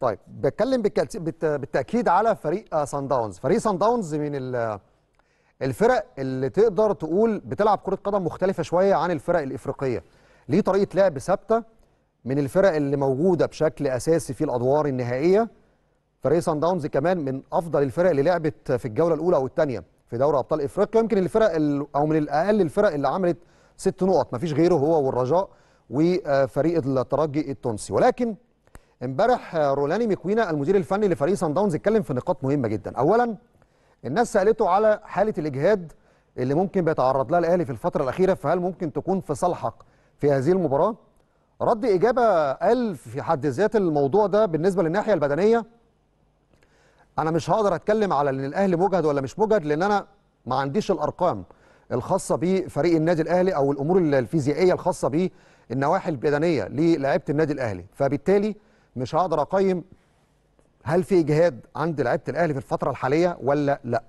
طيب بتكلم بالتاكيد على فريق سان آه، داونز فريق سان داونز من الفرق اللي تقدر تقول بتلعب كره قدم مختلفه شويه عن الفرق الافريقيه ليه طريقه لعب ثابته من الفرق اللي موجوده بشكل اساسي في الادوار النهائيه فريق سان داونز كمان من افضل الفرق اللي لعبت في الجوله الاولى او الثانيه في دوري ابطال افريقيا يمكن الفرق او من الاقل الفرق اللي عملت ست نقط مفيش غيره هو والرجاء وفريق الترجي التونسي ولكن امبارح رولاني ميكوينا المدير الفني لفريق سان داونز اتكلم في نقاط مهمه جدا اولا الناس سالته على حاله الاجهاد اللي ممكن بيتعرض لها الاهلي في الفتره الاخيره فهل ممكن تكون في صالحك في هذه المباراه رد اجابه قال في حد ذات الموضوع ده بالنسبه للناحيه البدنيه انا مش هقدر اتكلم على ان الاهلي مجهد ولا مش مجهد لان انا ما عنديش الارقام الخاصه بفريق النادي الاهلي او الامور الفيزيائيه الخاصه بالنواحي البدنيه للاعيبه النادي الاهلي فبالتالي مش هقدر اقيم هل في اجهاد عند لعيبه الاهلي في الفتره الحاليه ولا لا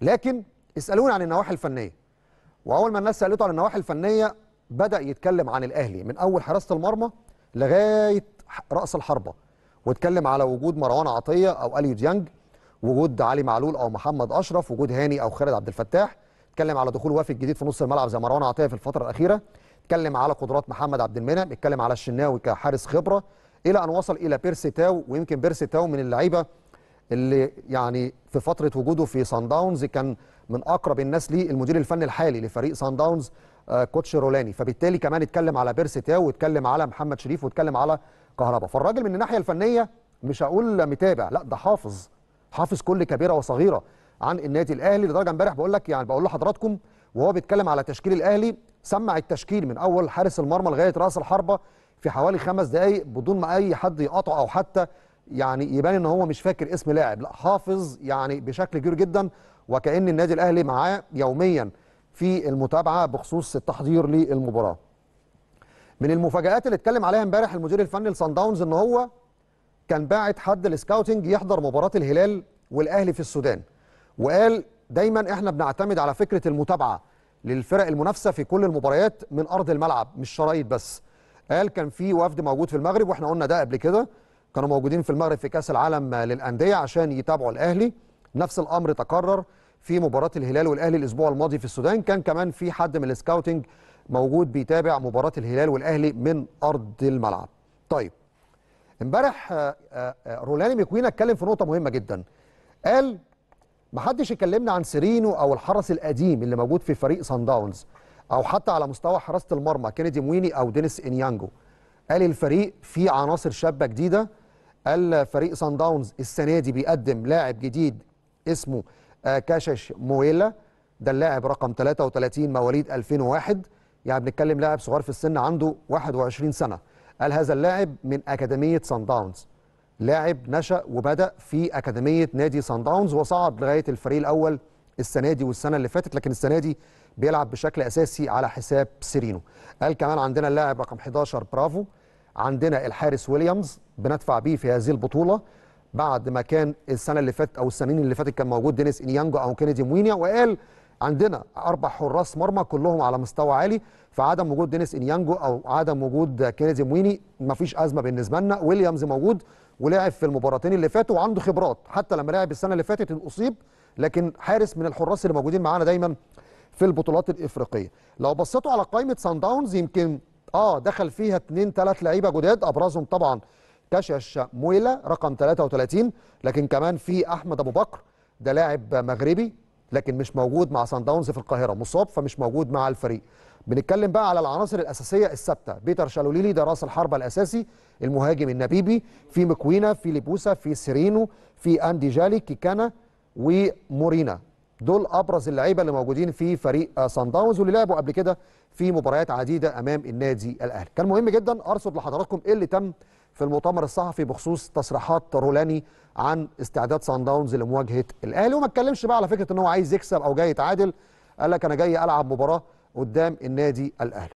لكن اسالوني عن النواحي الفنيه واول ما الناس سالته عن النواحي الفنيه بدا يتكلم عن الاهلي من اول حراسه المرمى لغايه راس الحربه واتكلم على وجود مروان عطيه او اليو ديانج وجود علي معلول او محمد اشرف وجود هاني او خالد عبد الفتاح اتكلم على دخول وافد جديد في نص الملعب زي مروان عطيه في الفتره الاخيره اتكلم على قدرات محمد عبد المنعم اتكلم على الشناوي كحارس خبره الى ان وصل الى بيرسي تاو ويمكن بيرسي تاو من اللعيبه اللي يعني في فتره وجوده في سان داونز كان من اقرب الناس ليه المدير الفني الحالي لفريق سان داونز آه، كوتش رولاني فبالتالي كمان اتكلم على بيرسي تاو واتكلم على محمد شريف واتكلم على كهربا فالراجل من الناحيه الفنيه مش هقول متابع لا ده حافظ حافظ كل كبيره وصغيره عن النادي الاهلي لدرجه امبارح بقول لك يعني بقول لحضراتكم وهو بيتكلم على تشكيل الاهلي سمع التشكيل من اول حارس المرمى لغايه راس الحربه في حوالي خمس دقائق بدون ما اي حد يقاطعه او حتى يعني يبان ان هو مش فاكر اسم لاعب لا حافظ يعني بشكل كبير جدا وكان النادي الاهلي معاه يوميا في المتابعه بخصوص التحضير للمباراه من المفاجات اللي اتكلم عليها امبارح المدير الفني لصن داونز ان هو كان باعت حد السكاوتنج يحضر مباراه الهلال والاهلي في السودان وقال دايما احنا بنعتمد على فكره المتابعه للفرق المنافسه في كل المباريات من ارض الملعب مش شرايط بس قال كان في وفد موجود في المغرب واحنا قلنا ده قبل كده كانوا موجودين في المغرب في كاس العالم للانديه عشان يتابعوا الاهلي نفس الامر تكرر في مباراه الهلال والاهلي الاسبوع الماضي في السودان كان كمان في حد من السكاوتنج موجود بيتابع مباراه الهلال والاهلي من ارض الملعب طيب امبارح آه، آه، آه، رولاني مكوينا اتكلم في نقطه مهمه جدا قال محدش يكلمنا عن سيرينو او الحرس القديم اللي موجود في فريق سان داونز او حتى على مستوى حراسه المرمى كينيدي مويني او دينيس انيانجو قال الفريق في عناصر شابه جديده قال فريق سان داونز السنه دي بيقدم لاعب جديد اسمه آه، كاشش مويلا ده اللاعب رقم 33 مواليد 2001 يعني بنتكلم لاعب صغير في السن عنده 21 سنه قال هذا اللاعب من اكاديميه سان داونز لاعب نشا وبدا في اكاديميه نادي سان داونز وصعد لغايه الفريق الاول السنه دي والسنه اللي فاتت لكن السنه دي بيلعب بشكل اساسي على حساب سيرينو قال كمان عندنا اللاعب رقم 11 برافو عندنا الحارس ويليامز بندفع بيه في هذه البطوله بعد ما كان السنه اللي فاتت او السنين اللي فاتت كان موجود دينيس انيانجو او كينيدي موينيا وقال عندنا اربع حراس مرمى كلهم على مستوى عالي فعدم وجود دينيس انيانجو او عدم وجود كينيدي مويني مفيش ازمه بالنسبه لنا ويليامز موجود ولعب في المباراتين اللي فاتوا وعنده خبرات حتى لما لعب السنه اللي فاتت اصيب لكن حارس من الحراس اللي موجودين معانا دايما في البطولات الافريقيه لو بصيتوا على قائمه سان داونز يمكن اه دخل فيها اثنين ثلاث لعيبه جداد ابرزهم طبعا كاشيش مويلا رقم 33 لكن كمان في احمد ابو بكر ده لاعب مغربي لكن مش موجود مع سان داونز في القاهره مصاب فمش موجود مع الفريق بنتكلم بقى على العناصر الاساسيه الثابته بيتر شالوليلي ده راس الحربه الاساسي المهاجم النبيبي في مكوينا في ليبوسا في سيرينو في اندي جالي كيكانا ومورينا دول ابرز اللعيبه اللي موجودين في فريق سان داونز واللي لعبوا قبل كده في مباريات عديده امام النادي الاهلي كان مهم جدا ارصد لحضراتكم ايه اللي تم في المؤتمر الصحفي بخصوص تصريحات رولاني عن استعداد سان داونز لمواجهه الاهلي وما اتكلمش بقى على فكره ان هو عايز يكسب او جاي يتعادل قال لك انا جاي العب مباراه قدام النادي الاهلي